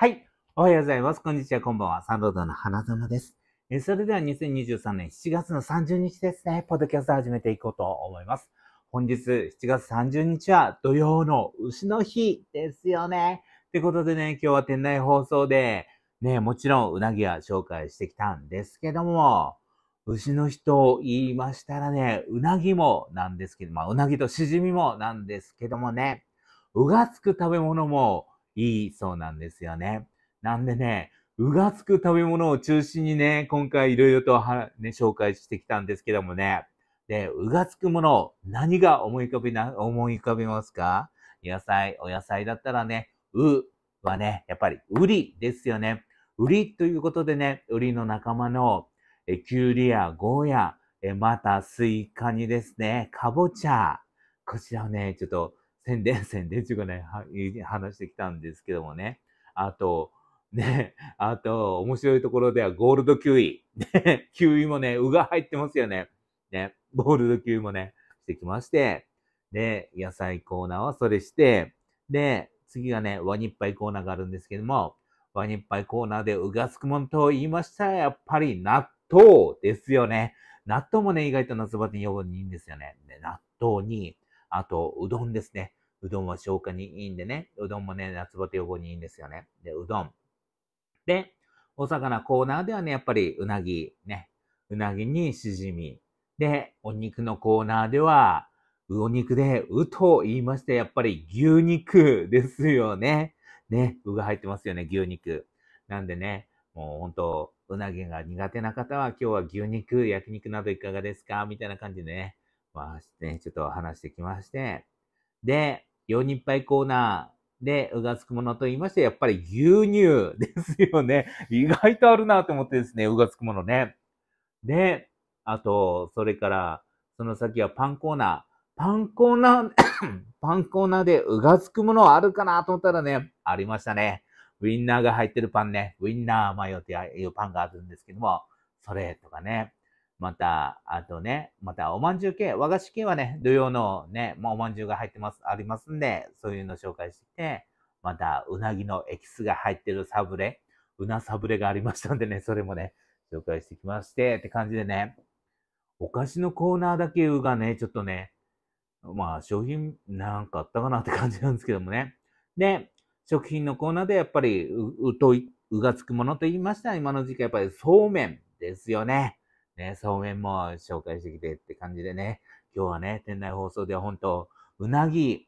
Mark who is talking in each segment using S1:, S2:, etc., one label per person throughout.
S1: はい。おはようございます。こんにちは。こんばんは。サンロードの花園です。えそれでは2023年7月の30日ですね、ポッドキャスト始めていこうと思います。本日7月30日は土曜の牛の日ですよね。ってことでね、今日は店内放送で、ね、もちろんうなぎは紹介してきたんですけども、牛の日と言いましたらね、うなぎもなんですけど、まあうなぎとしじみもなんですけどもね、うがつく食べ物もいいそうなんですよね。なんでね、うがつく食べ物を中心にね、今回いろいろとは、ね、紹介してきたんですけどもね。で、うがつくもの、何が思い浮かびな、思い浮かびますか野菜、お野菜だったらね、うはね、やっぱりうりですよね。うりということでね、うりの仲間の、え、きゅうりやゴーヤ、え、またスイカにですね、かぼちゃ。こちらをね、ちょっと宣伝、宣伝中がね、話してきたんですけどもね。あと、ね、あと、面白いところではゴールドキウイ。ね、キウイもね、うが入ってますよね。ね、ゴールドキウイもね、してきまして。で、野菜コーナーはそれして、で、次がね、ワニッパイコーナーがあるんですけども、ワニッパイコーナーでうがつくもんと言いましたら、やっぱり納豆ですよね。納豆もね、意外と夏バテに予防にいいんですよね。ね納豆に、あと、うどんですね。うどんは消化にいいんでね、うどんもね、夏バテ予防にいいんですよね。で、うどん。で、お魚コーナーではね、やっぱりうなぎ、ね、うなぎにしじみ。で、お肉のコーナーでは、うお肉で、うと言いまして、やっぱり牛肉ですよね。ね、うが入ってますよね、牛肉。なんでね、もう本当うなぎが苦手な方は、今日は牛肉、焼肉などいかがですかみたいな感じでね、まあ、ね、ちょっと話してきまして。で、4人杯コーナーで、うがつくものと言いまして、やっぱり牛乳ですよね。意外とあるなと思ってですね、うがつくものね。で、あと、それから、その先はパンコーナー。パンコーナー パンコーナーでうがつくものあるかなと思ったらね、ありましたね。ウィンナーが入ってるパンね。ウィンナーマヨっていうパンがあるんですけども、それとかね。また、あとね、またおまんじゅう系、和菓子系はね、土曜のね、まあ、おまんじゅうが入ってます、ありますんで、そういうの紹介して、また、うなぎのエキスが入ってるサブレ、うなサブレがありましたんでね、それもね、紹介してきまして、って感じでね、お菓子のコーナーだけがね、ちょっとね、まあ、商品なんかあったかなって感じなんですけどもね。で、食品のコーナーでやっぱりう、うとい、うがつくものと言いましたら、今の時期やっぱりそうめんですよね。ね、そうめんも紹介してきてって感じでね、今日はね、店内放送では本当、うなぎ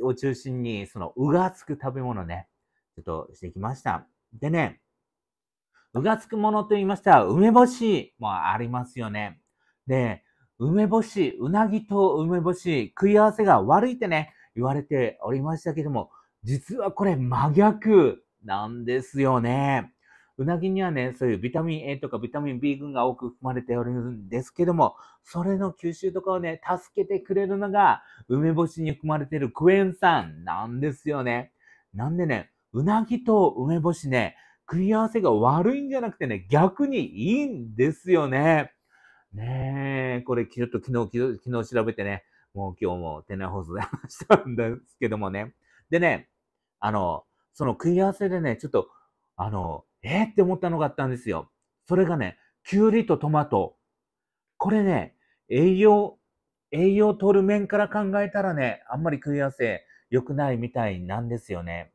S1: を中心に、その、うがつく食べ物ね、ちょっとしてきました。でね、うがつくものと言いましたら、梅干しもありますよね。で、梅干し、うなぎと梅干し、食い合わせが悪いってね、言われておりましたけども、実はこれ真逆なんですよね。うなぎにはね、そういうビタミン A とかビタミン B 群が多く含まれておるんですけども、それの吸収とかをね、助けてくれるのが、梅干しに含まれているクエン酸なんですよね。なんでね、うなぎと梅干しね、組み合わせが悪いんじゃなくてね、逆にいいんですよね。ねえ、これちょっと昨日、昨日調べてね、もう今日も店内放送で話したんですけどもね。でね、あの、その組み合わせでね、ちょっと、あの、えー、って思ったのがあったんですよ。それがね、きゅうりとトマト。これね、栄養、栄養取る面から考えたらね、あんまり組み合わせ良くないみたいなんですよね。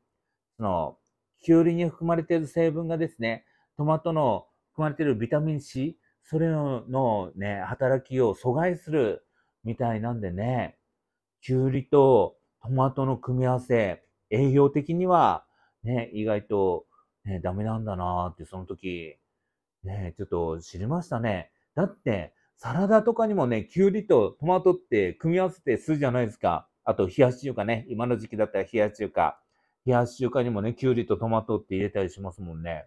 S1: その、きゅうりに含まれている成分がですね、トマトの含まれているビタミン C、それのね、働きを阻害するみたいなんでね、きゅうりとトマトの組み合わせ、栄養的にはね、意外とね、ダメなんだなって、その時、ね、ちょっと知りましたね。だって、サラダとかにもね、きゅうりとトマトって組み合わせてするじゃないですか。あと、冷やし中華ね。今の時期だったら冷やし中華。冷やし中華にもね、きゅうりとトマトって入れたりしますもんね。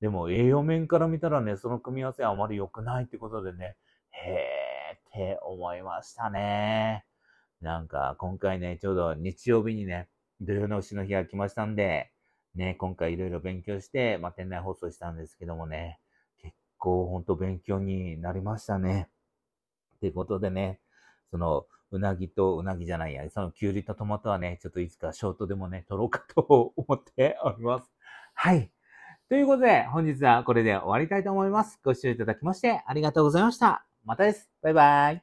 S1: でも、栄養面から見たらね、その組み合わせはあまり良くないってことでね、へーって思いましたね。なんか、今回ね、ちょうど日曜日にね、土曜の牛の日が来ましたんで、ね、今回いろいろ勉強して、まあ、店内放送したんですけどもね、結構ほんと勉強になりましたね。ってことでね、その、うなぎとうなぎじゃないや、そのきゅうりとトマトはね、ちょっといつかショートでもね、取ろうかと思っております。はい。ということで、本日はこれで終わりたいと思います。ご視聴いただきましてありがとうございました。またです。バイバイ。